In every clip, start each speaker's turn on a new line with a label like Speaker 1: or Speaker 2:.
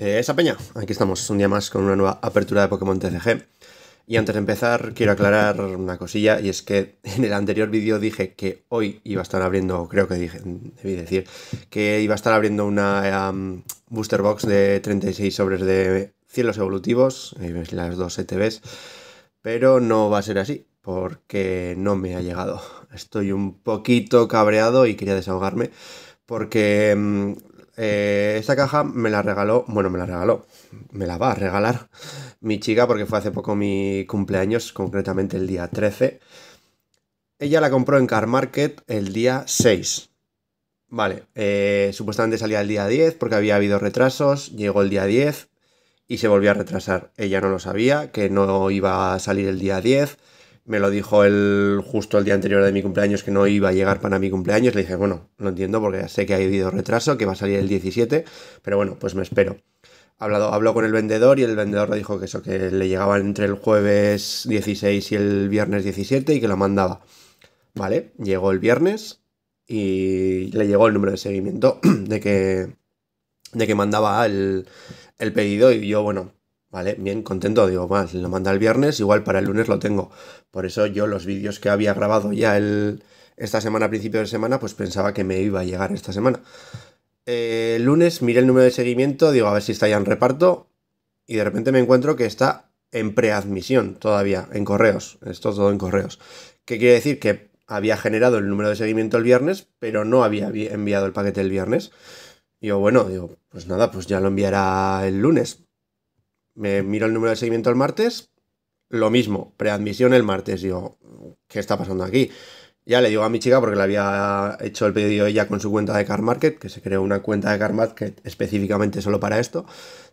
Speaker 1: Eh, esa peña, aquí estamos un día más con una nueva apertura de Pokémon TCG. Y antes de empezar, quiero aclarar una cosilla, y es que en el anterior vídeo dije que hoy iba a estar abriendo, creo que dije, debí decir, que iba a estar abriendo una booster box de 36 sobres de cielos evolutivos, las dos ETBs, pero no va a ser así, porque no me ha llegado. Estoy un poquito cabreado y quería desahogarme, porque mm, eh, esta caja me la regaló, bueno, me la regaló, me la va a regalar mi chica porque fue hace poco mi cumpleaños, concretamente el día 13. Ella la compró en Car Market el día 6. Vale, eh, supuestamente salía el día 10 porque había habido retrasos, llegó el día 10 y se volvió a retrasar. Ella no lo sabía, que no iba a salir el día 10, me lo dijo él justo el día anterior de mi cumpleaños que no iba a llegar para mi cumpleaños. Le dije, bueno, lo entiendo porque sé que ha habido retraso, que va a salir el 17, pero bueno, pues me espero. Hablado, habló con el vendedor y el vendedor le dijo que eso, que le llegaba entre el jueves 16 y el viernes 17 y que lo mandaba. Vale, llegó el viernes y le llegó el número de seguimiento de que, de que mandaba el, el pedido y yo, bueno, Vale, bien contento, digo, más, lo manda el viernes, igual para el lunes lo tengo. Por eso yo los vídeos que había grabado ya el, esta semana, principio de semana, pues pensaba que me iba a llegar esta semana. Eh, el lunes miré el número de seguimiento, digo, a ver si está ya en reparto, y de repente me encuentro que está en preadmisión todavía, en correos, esto todo en correos. ¿Qué quiere decir? Que había generado el número de seguimiento el viernes, pero no había enviado el paquete el viernes. Y yo, bueno, digo, pues nada, pues ya lo enviará el lunes me miro el número de seguimiento el martes, lo mismo, preadmisión el martes. Digo, ¿qué está pasando aquí? Ya le digo a mi chica, porque le había hecho el pedido ella con su cuenta de Car Market, que se creó una cuenta de Car Market específicamente solo para esto.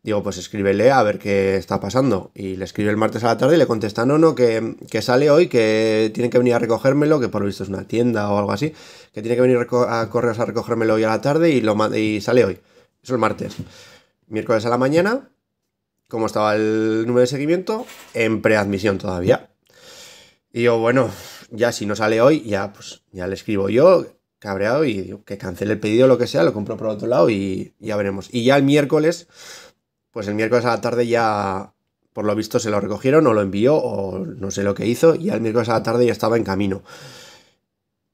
Speaker 1: Digo, pues escríbele a ver qué está pasando. Y le escribe el martes a la tarde y le contesta, no, no, que, que sale hoy, que tiene que venir a recogérmelo, que por lo visto es una tienda o algo así, que tiene que venir a correos a recogérmelo hoy a la tarde y, lo, y sale hoy. Eso el martes. Miércoles a la mañana, cómo estaba el número de seguimiento en preadmisión todavía. Y yo, bueno, ya si no sale hoy, ya pues ya le escribo yo, cabreado, y que cancele el pedido, lo que sea, lo compro por otro lado y ya veremos. Y ya el miércoles, pues el miércoles a la tarde ya, por lo visto, se lo recogieron o lo envió o no sé lo que hizo, y ya el miércoles a la tarde ya estaba en camino.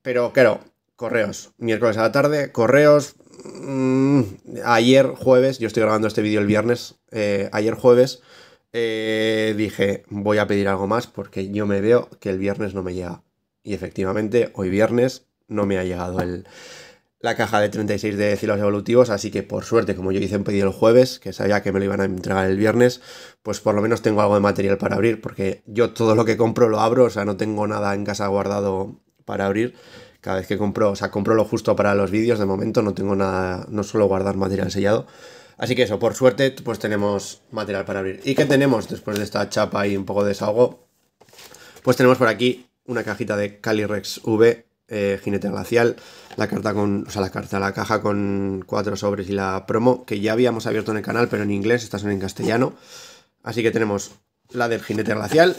Speaker 1: Pero claro, correos. Miércoles a la tarde, correos, Mm, ayer jueves, yo estoy grabando este vídeo el viernes, eh, ayer jueves eh, dije voy a pedir algo más porque yo me veo que el viernes no me llega. Y efectivamente, hoy viernes no me ha llegado el, la caja de 36 de cielos evolutivos, así que por suerte, como yo hice un pedido el jueves, que sabía que me lo iban a entregar el viernes, pues por lo menos tengo algo de material para abrir, porque yo todo lo que compro lo abro, o sea, no tengo nada en casa guardado para abrir cada vez que compro, o sea, compro lo justo para los vídeos, de momento no tengo nada, no suelo guardar material sellado. Así que eso, por suerte, pues tenemos material para abrir. ¿Y qué tenemos después de esta chapa y un poco de desahogo? Pues tenemos por aquí una cajita de Calirex V, eh, jinete glacial, la carta con, o sea, la carta, la caja con cuatro sobres y la promo, que ya habíamos abierto en el canal, pero en inglés, estas son en castellano. Así que tenemos la del jinete glacial,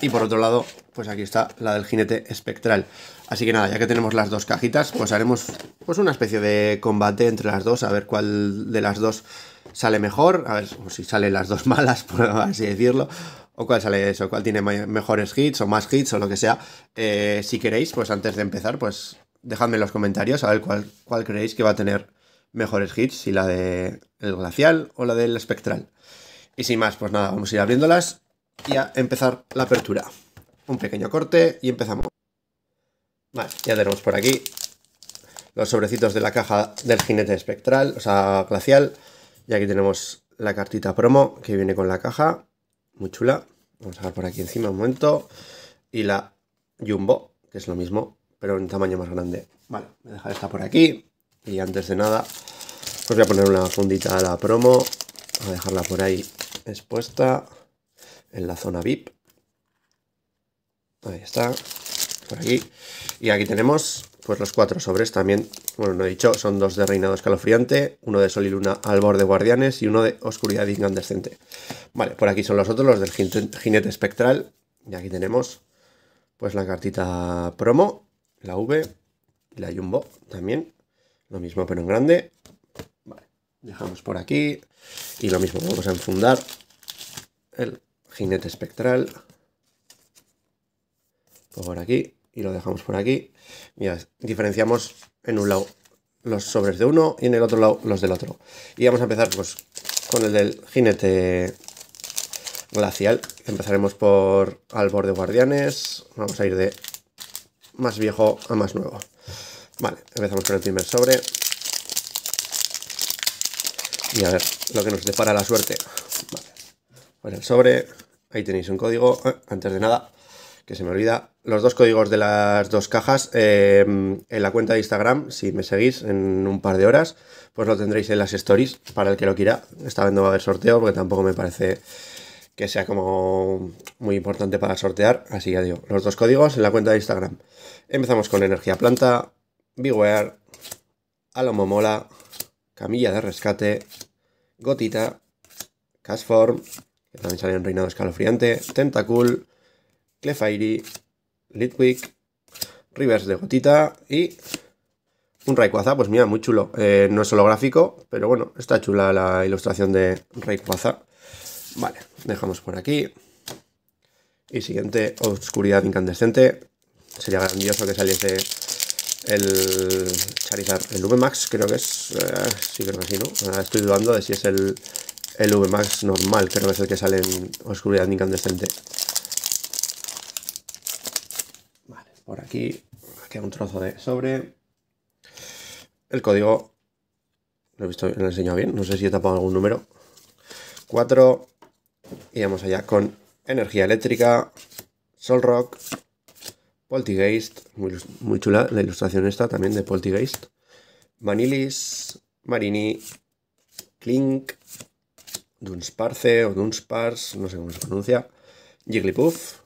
Speaker 1: y por otro lado, pues aquí está la del jinete espectral. Así que nada, ya que tenemos las dos cajitas, pues haremos pues una especie de combate entre las dos, a ver cuál de las dos sale mejor, a ver si salen las dos malas, por así decirlo, o cuál sale eso, cuál tiene mejores hits o más hits o lo que sea. Eh, si queréis, pues antes de empezar, pues dejadme en los comentarios a ver cuál, creéis que va a tener mejores hits, si la de glacial o la del espectral. Y sin más, pues nada, vamos a ir abriéndolas y a empezar la apertura. Un pequeño corte y empezamos. Vale, ya tenemos por aquí los sobrecitos de la caja del jinete espectral, o sea, glacial. Y aquí tenemos la cartita promo que viene con la caja, muy chula. Vamos a ver por aquí encima un momento. Y la Jumbo, que es lo mismo, pero en tamaño más grande. Vale, voy a dejar esta por aquí. Y antes de nada, os voy a poner una fundita a la promo. Voy a dejarla por ahí expuesta en la zona VIP. Ahí está, por aquí. Y aquí tenemos pues los cuatro sobres también, bueno, no he dicho, son dos de reinado escalofriante, uno de sol y luna al borde guardianes y uno de oscuridad incandescente. Vale, por aquí son los otros, los del jinete espectral. Y aquí tenemos pues la cartita promo, la V, la Jumbo también. Lo mismo pero en grande. Vale, dejamos por aquí. Y lo mismo, vamos a enfundar el jinete espectral por aquí y lo dejamos por aquí. Mira, diferenciamos en un lado los sobres de uno y en el otro lado los del otro. Y vamos a empezar pues con el del jinete glacial. Empezaremos por albor de guardianes. Vamos a ir de más viejo a más nuevo. Vale, empezamos con el primer sobre. Y a ver lo que nos depara la suerte. Vale. Pues el sobre Ahí tenéis un código, eh, antes de nada, que se me olvida. Los dos códigos de las dos cajas eh, en la cuenta de Instagram, si me seguís en un par de horas, pues lo tendréis en las stories para el que lo quiera. Esta vez no va a haber sorteo porque tampoco me parece que sea como muy importante para sortear. Así ya digo, los dos códigos en la cuenta de Instagram. Empezamos con energía planta, Beware, Alomomola, Camilla de rescate, Gotita, Cashform, que también sale en Reinado Escalofriante, Tentacool, Clefairy, Litwick, Rivers de Gotita y un Rayquaza, pues mira, muy chulo. Eh, no es solo gráfico, pero bueno, está chula la ilustración de Rayquaza. Vale, dejamos por aquí. Y siguiente, Oscuridad Incandescente. Sería grandioso que saliese el Charizard, el VMAX creo que es. Eh, sí, creo que sí, ¿no? Ahora estoy dudando de si es el el Vmax normal, creo que es el que sale en oscuridad incandescente. Vale, por aquí queda un trozo de sobre. El código, lo he visto, lo he enseñado bien, no sé si he tapado algún número. 4 y vamos allá con energía eléctrica, Solrock, Poltigeist, muy, muy chula la ilustración esta también de Poltigeist, Manilis Marini, Clink, Dunsparce o Dunsparce, no sé cómo se pronuncia, Jigglypuff,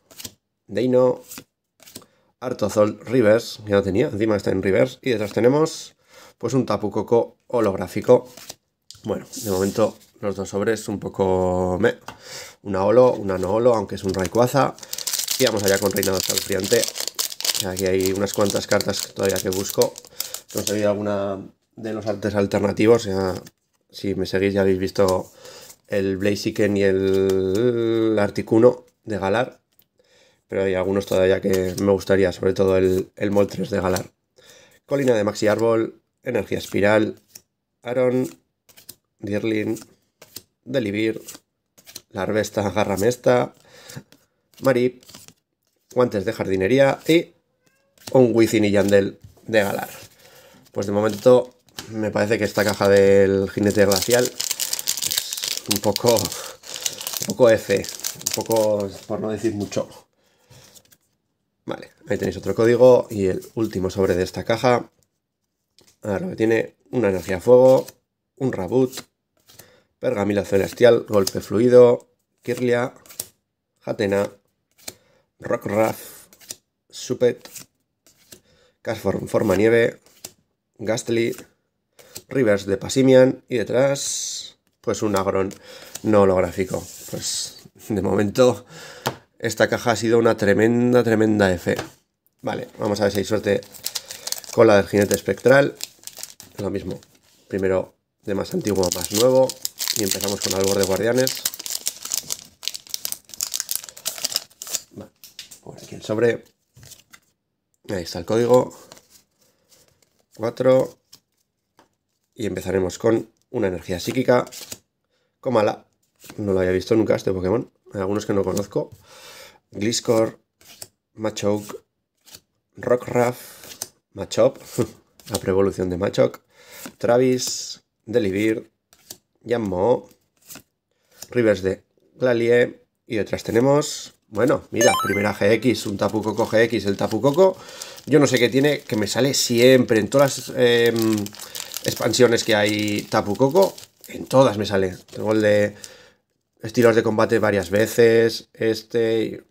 Speaker 1: Deino, Artozol Rivers, ya lo tenía, encima está en Rivers, y detrás tenemos pues un Tapu Coco holográfico. Bueno, de momento los dos sobres un poco me. Una holo, una no holo, aunque es un Rayquaza. Y vamos allá con Reinado Salfriante. Aquí hay unas cuantas cartas todavía que busco. si alguna de los artes alternativos. si me seguís ya habéis visto el Blaziken y el Articuno de Galar. Pero hay algunos todavía que me gustaría, sobre todo el, el Moltres de Galar. Colina de Maxi Árbol, Energía Espiral, Aaron, Dirlin, Delivir, Larvesta, Garramesta, Marip, Guantes de Jardinería y un Wizin y Yandel de Galar. Pues de momento me parece que esta caja del jinete glacial un poco, un poco F, un poco, por no decir mucho. Vale, ahí tenéis otro código y el último sobre de esta caja. Ahora lo que tiene una energía a fuego, un Rabut, Pergamila Celestial, Golpe Fluido, Kirlia, Hatena, Rockraff, Supet, Casform Forma Nieve, Gastly, Rivers de Pasimian y detrás pues un agrón no holográfico. Pues de momento esta caja ha sido una tremenda, tremenda EFE. Vale, vamos a ver si hay suerte con la del jinete espectral. Lo mismo, primero de más antiguo a más nuevo y empezamos con algo de guardianes. por pues aquí el sobre. Ahí está el código. 4. Y empezaremos con una energía psíquica Comala. No lo había visto nunca este Pokémon. Hay algunos que no conozco. Gliscor, Machoke, Rockruff, Machop, la prevolución de Machoke, Travis, Delivir, Yammo, Rivers de Glalie y otras tenemos. Bueno, mira, primera GX, un Tapu Coco GX, el Tapu Coco. Yo no sé qué tiene, que me sale siempre en todas las em, expansiones que hay Tapu Coco. En todas me sale. Tengo el de estilos de combate varias veces. Este.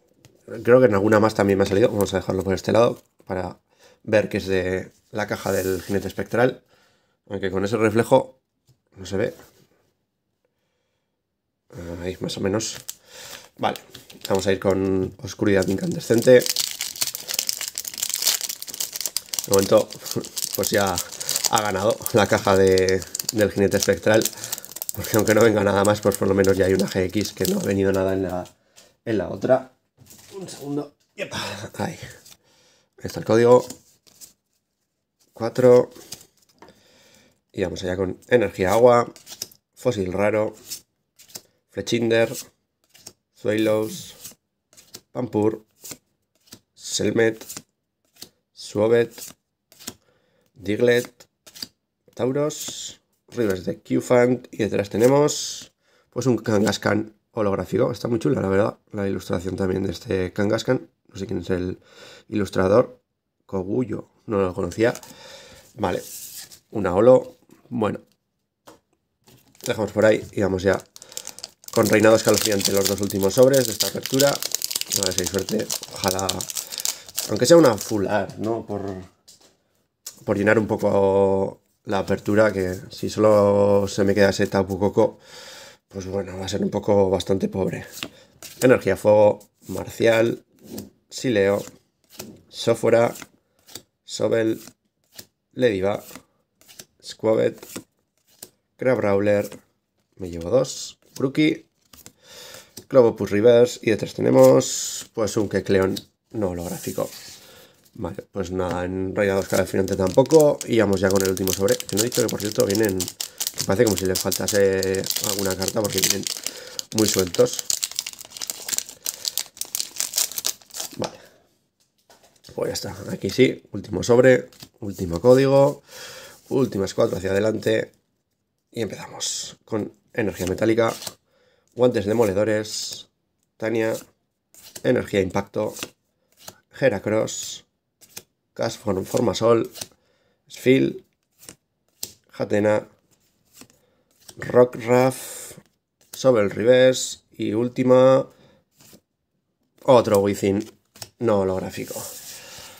Speaker 1: Creo que en alguna más también me ha salido. Vamos a dejarlo por este lado para ver que es de la caja del jinete espectral. Aunque con ese reflejo no se ve. Ahí, más o menos. Vale, vamos a ir con oscuridad incandescente. De momento, pues ya ha ganado la caja del jinete espectral. Porque aunque no venga nada más, pues por lo menos ya hay una GX que no ha venido nada en la, en la otra. Un segundo. Ahí. está el código. 4. Y vamos allá con energía agua, fósil raro, flechinder, Zuelos, pampur, selmet, Suobet, diglet, Tauros, Rivers de q y detrás tenemos pues un Kangaskhan holográfico. Está muy chula, la verdad, la ilustración también de este Kangaskhan. No sé quién es el ilustrador. Cogullo, no lo conocía. Vale, una holo. Bueno, dejamos por ahí y vamos ya con reinado escalofriante los dos últimos sobres de esta apertura. A ver si hay suerte. Ojalá, aunque sea una full art, ¿no? Por, por llenar un poco la apertura que si solo se me queda Tapu Coco, pues bueno, va a ser un poco bastante pobre. Energía Fuego, Marcial, Sileo, Sófora, Sobel, Lediva, Squabet, Crab Brawler, me llevo dos, Brookie, Globopus Reverse y detrás tenemos pues un Kecleon no holográfico. Vale, pues nada, en rayados Finante tampoco. Y vamos ya con el último sobre. Que no he dicho que, por cierto, vienen... Que parece como si les faltase alguna carta porque vienen muy sueltos. Vale. Pues ya está. Aquí sí, último sobre, último código, últimas cuatro hacia adelante. Y empezamos con energía metálica, guantes demoledores, Tania, energía impacto, Heracross, Gasform, Formasol, Sfil, Hatena, Rockraff, Sobel Reverse y última, otro Wizin no holográfico.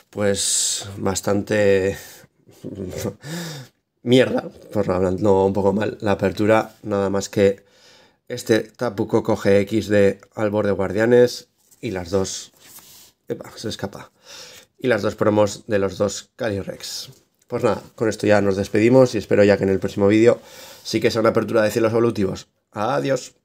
Speaker 1: Pues bastante mierda, por hablando un poco mal, la apertura, nada más que este coge X de Albor de Guardianes y las dos... se escapa y las dos promos de los dos Calyrex. Pues nada, con esto ya nos despedimos y espero ya que en el próximo vídeo sí que sea una apertura de cielos evolutivos. Adiós.